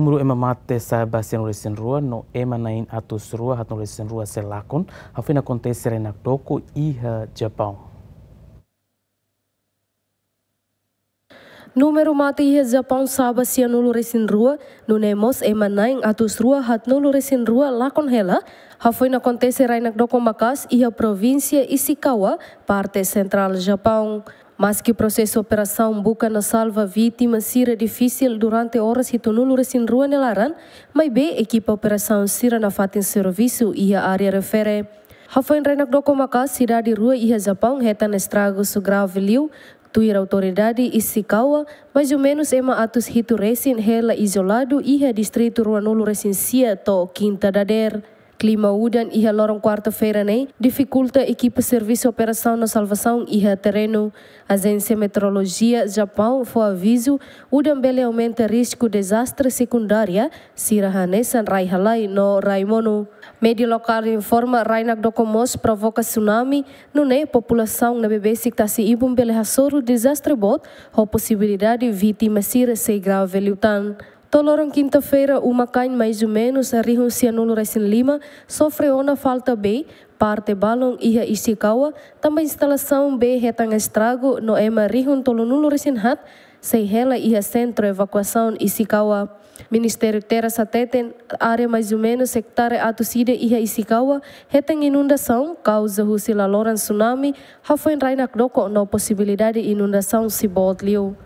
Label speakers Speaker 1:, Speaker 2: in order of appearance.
Speaker 1: numru ema mate sa basen resen rua no ema nain atus rua hat resen rua selakon hafina kontesere nak doku iha Jepang.
Speaker 2: Número mate ia Jepang saba sia nulu resin rua, no ema naing atus rua hat nulu resin rua lakon hela, hafoi na kontese rainak doko makas ia província Isikawa, parte central Japão. mas que o processo de operação busca na salva vítima será difícil durante horas e tonulura sem rua nelaran, mas bem equipa operação será na fatin serviço e a área refere. Rafael Renak Dokomaka, cidade rua e Japão, reta na estragos grave liu, tuir autoridade e Sikawa, mais ou menos ema atos hito recin rela isolado e a distrito Ruanulu sia to quinta da der. Clima Udan e Loron quarta-feira nem dificulta a equipe Serviço Operação na Salvação e a Terreno. Agência Meteorologia Japão foi aviso Udan Bele aumenta risco de desastre secundária Sirahanesan Halai no Raimono. Médio local informa Rainak Dokomos provoca tsunami no ne população na BBC está se ibum Bele Hasoro desastre bot ou possibilidade de vítima Sira se grave liutan. Tolorang quinta-feira, uma cain mais ou menos a renunciou recém Lima, sofreu na falta B, parte balão e a Ishikawa, também instalação B retang estrago no ema rihun tolonulo recém hat, sem ela e a centro evacuação Ishikawa. Ministério Terra Sateten, área mais ou menos hectare atuside e a Ishikawa, retém inundação, causa Rússia loran tsunami, rafoin rainak doko não possibilidade inundação se botlio.